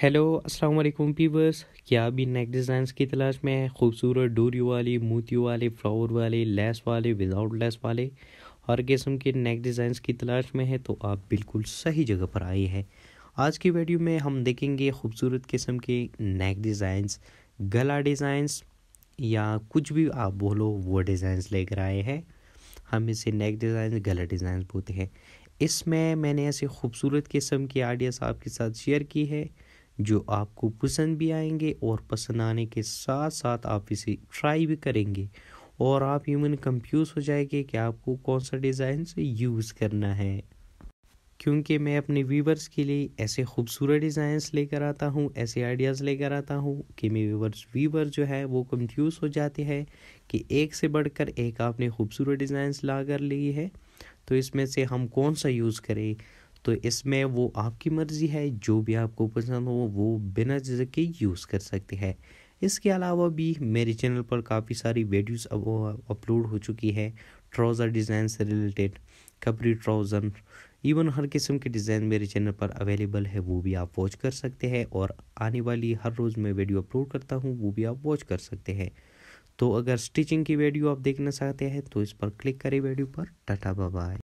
hello अस्सलाम वालेकुम पीवर्स क्या अभी नेक डिज़ाइंस की तलाश में है खूबसूरत डोरी वाली मोतियों वाले फ्लावर वाले लेस वाले विदाउट लेस वाले हर किस्म के नेक डिज़ाइंस की तलाश में है तो आप बिल्कुल सही जगह पर आए हैं आज की वीडियो में हम देखेंगे खूबसूरत किस्म के नेक डिज़ाइंस गला डिज़ाइंस या कुछ भी आप बोलो वो डिज़ाइंस लेकर आए हैं हम इसे नेक डिज़ाइन गला डिज़ाइंस बोलते हैं इसमें मैंने ऐसे खूबसूरत किस्म की आइडियाज़ आपके साथ शेयर की है जो आपको पसंद भी आएंगे और पसंद आने के साथ साथ आप इसे ट्राई भी करेंगे और आप यूमन कंफ्यूज हो जाएंगे कि आपको कौन सा डिज़ाइन से यूज़ करना है क्योंकि मैं अपने व्यूवर्स के लिए ऐसे खूबसूरत डिज़ाइंस लेकर आता हूँ ऐसे आइडियाज़ लेकर आता हूँ कि मेरे व्यूवर्स व्यूवर जो है वो कंफ्यूज हो जाते हैं कि एक से बढ़कर एक आपने खूबसूरत डिज़ाइंस ला कर ली है तो इसमें से हम कौन सा यूज़ करें तो इसमें वो आपकी मर्ज़ी है जो भी आपको पसंद हो वो बिना झिझक के यूज़ कर सकते हैं इसके अलावा भी मेरे चैनल पर काफ़ी सारी वीडियोस अब अपलोड हो चुकी है ट्राउज़र डिज़ाइन से रिलेटेड कपड़ी ट्राउज़र इवन हर किस्म के डिज़ाइन मेरे चैनल पर अवेलेबल है वो भी आप वॉच कर सकते हैं और आने वाली हर रोज़ मैं वीडियो अपलोड करता हूँ वो भी आप वॉच कर सकते हैं तो अगर स्टिचिंग की वीडियो आप देखना चाहते हैं तो इस पर क्लिक करें वीडियो पर टाटा बाय